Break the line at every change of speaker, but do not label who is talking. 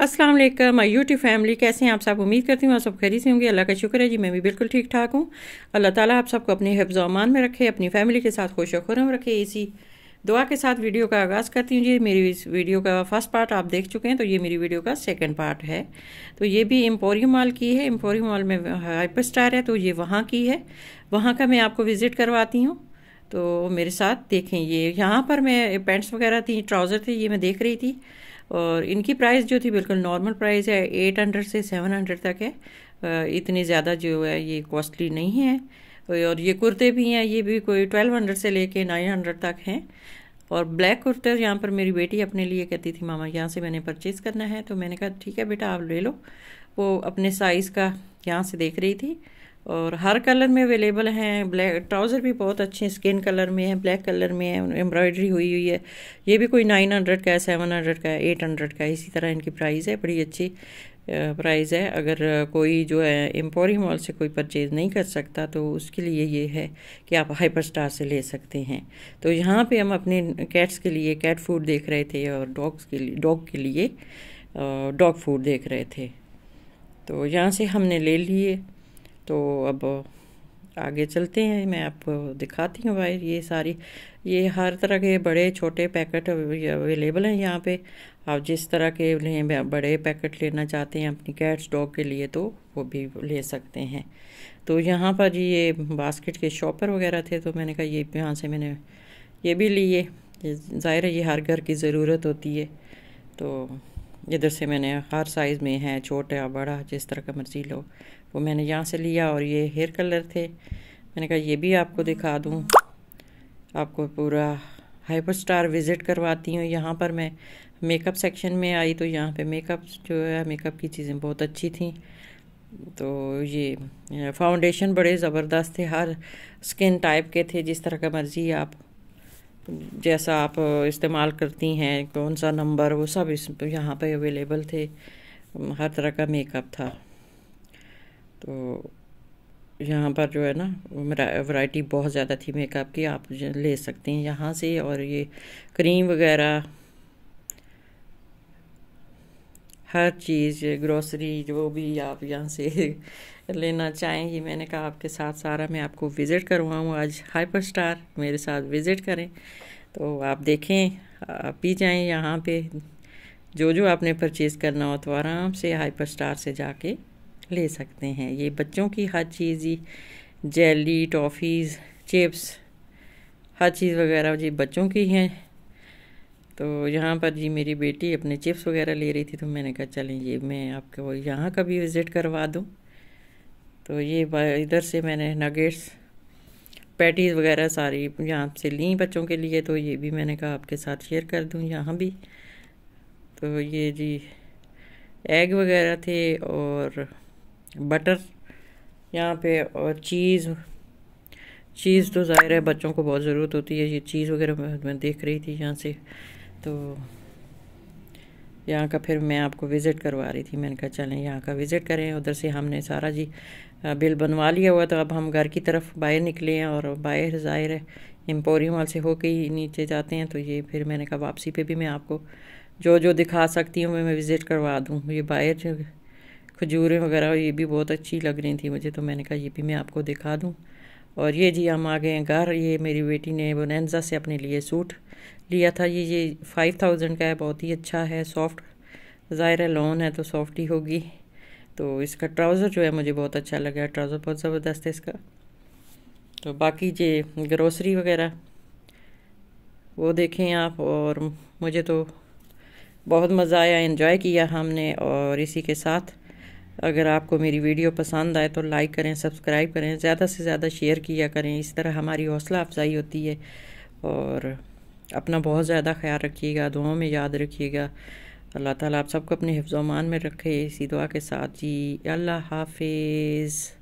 अस्सलाम वालेकुम my YouTube family कैसे हैं आप सब उम्मीद करती हूँ आप सब खरी से होंगे अल्लाह का शुक्र है जी मैं भी बिल्कुल ठीक ठाक हूँ अल्लाह ताला आप सबको अपने हफ्ज़ामान में रखे अपनी फैमिली के साथ खुश खुरम रखे इसी दुआ के साथ वीडियो का आगाज़ करती हूँ जी मेरी इस वीडियो का फर्स्ट पार्ट आप देख चुके हैं तो ये मेरी वीडियो का सेकेंड पार्ट है तो ये भी एम्पोरियम मॉल की है एम्पोरियम मॉल में हाइपर स्टार है तो ये वहाँ की है वहाँ का मैं आपको विज़िट करवाती हूँ तो मेरे साथ देखें ये यहाँ पर मैं पैंट्स वगैरह थी ट्राउज़र थे ये मैं देख रही थी और इनकी प्राइस जो थी बिल्कुल नॉर्मल प्राइस है एट हंड्रेड से सेवन हंड्रेड तक है इतनी ज़्यादा जो है ये कॉस्टली नहीं है और ये कुर्ते भी हैं ये भी कोई ट्वेल्व हंड्रेड से लेके नाइन हंड्रेड तक हैं और ब्लैक कुर्ते यहाँ पर मेरी बेटी अपने लिए कहती थी मामा यहाँ से मैंने परचेज़ करना है तो मैंने कहा ठीक है बेटा आप ले लो वो अपने साइज़ का यहाँ से देख रही थी और हर कलर में अवेलेबल हैं ब्लैक ट्राउज़र भी बहुत अच्छे स्किन कलर में है ब्लैक कलर में है एम्ब्रॉयडरी हुई हुई है ये भी कोई नाइन हंड्रेड का है सेवन हंड्रेड का है एट हंड्रेड का है इसी तरह इनकी प्राइस है बड़ी अच्छी प्राइस है अगर कोई जो है एम्पोरी मॉल से कोई परचेज़ नहीं कर सकता तो उसके लिए ये है कि आप हाइपर स्टार से ले सकते हैं तो यहाँ पर हम अपने कैट्स के लिए कैट फूड देख रहे थे और डॉग्स के लिए डॉग के लिए डॉग फूड देख रहे थे तो यहाँ से हमने ले लिए तो अब आगे चलते हैं मैं आपको दिखाती हूँ वायर ये सारी ये हर तरह के बड़े छोटे पैकेट अवेलेबल हैं यहाँ पे आप जिस तरह के उन्हें बड़े पैकेट लेना चाहते हैं अपनी कैट्स डॉग के लिए तो वो भी ले सकते हैं तो यहाँ पर ये बास्केट के शॉपर वगैरह थे तो मैंने कहा ये यहाँ से मैंने ये भी लिए ज़ाहिर है ये हर घर की ज़रूरत होती है तो इधर से मैंने हर साइज़ में है छोटा बड़ा जिस तरह का मर्ज़ी लो वो मैंने यहाँ से लिया और ये हेयर कलर थे मैंने कहा ये भी आपको दिखा दूँ आपको पूरा हाइपर स्टार विज़िट करवाती हूँ यहाँ पर मैं मेकअप सेक्शन में आई तो यहाँ पे मेकअप जो है मेकअप की चीज़ें बहुत अच्छी थी तो ये फाउंडेशन बड़े ज़बरदस्त थे हर स्किन टाइप के थे जिस तरह का मर्ज़ी आप जैसा आप इस्तेमाल करती हैं कौन सा नंबर वो सब इस यहाँ पे अवेलेबल थे हर तरह का मेकअप था तो यहाँ पर जो है ना वैरायटी बहुत ज़्यादा थी मेकअप की आप ले सकते हैं यहाँ से और ये क्रीम वगैरह हर चीज़ ग्रोसरी जो भी आप यहाँ से लेना चाहेंगी मैंने कहा आपके साथ सारा मैं आपको विज़िट करवाऊँ आज हाइपर स्टार मेरे साथ विज़िट करें तो आप देखें आप भी जाएँ यहाँ पे जो जो आपने परचेज़ करना हो तो आराम से हाइपर स्टार से जाके ले सकते हैं ये बच्चों की हर चीज़ ही जेली टॉफ़ीज़ चिप्स हर चीज़ वगैरह जी बच्चों की हैं तो यहाँ पर जी मेरी बेटी अपने चिप्स वगैरह ले रही थी तो मैंने कहा चलें ये मैं आपके वो यहाँ का भी विज़िट करवा दूँ तो ये इधर से मैंने नगेट्स पैटीज़ वगैरह सारी यहाँ से ली बच्चों के लिए तो ये भी मैंने कहा आपके साथ शेयर कर दूँ यहाँ भी तो ये जी एग वगैरह थे और बटर यहाँ पे और चीज़ चीज़ तो ज़ाहिर है बच्चों को बहुत ज़रूरत होती है ये चीज़ वगैरह मैं देख रही थी यहाँ से तो यहाँ का फिर मैं आपको विज़िट करवा रही थी मैंने कहा चलें यहाँ का विज़िट करें उधर से हमने सारा जी बिल बनवा लिया हुआ तो अब हम घर की तरफ बाहर निकले हैं और बाहर ज़ाहिर है एम्पोरियम वाल से होके ही नीचे जाते हैं तो ये फिर मैंने कहा वापसी पे भी मैं आपको जो जो दिखा सकती हूँ मैं, मैं विज़िट करवा दूँ ये बाहर खजूरें वगैरह ये भी बहुत अच्छी लग रही थी मुझे तो मैंने कहा ये भी मैं आपको दिखा दूँ और ये जी हम आ गए हैं घर ये मेरी बेटी ने बोनैनजा से अपने लिए सूट लिया था ये ये फाइव थाउजेंड का है बहुत ही अच्छा है सॉफ्ट ज़ाहिर है लॉन है तो सॉफ्ट ही होगी तो इसका ट्राउज़र जो है मुझे बहुत अच्छा लगा ट्राउज़र बहुत ज़बरदस्त है इसका तो बाकी ये ग्रोसरी वगैरह वो देखें आप और मुझे तो बहुत मज़ा आया इन्जॉय किया हमने और इसी के साथ अगर आपको मेरी वीडियो पसंद आए तो लाइक करें सब्सक्राइब करें ज़्यादा से ज़्यादा शेयर किया करें इस तरह हमारी हौसला अफजाई होती है और अपना बहुत ज़्यादा ख्याल रखिएगा दुआओं में याद रखिएगा अल्लाह ताला आप सबको अपने हिफ्ज़ोमान में रखे इसी दुआ के साथ जी अल्लाह हाफिज़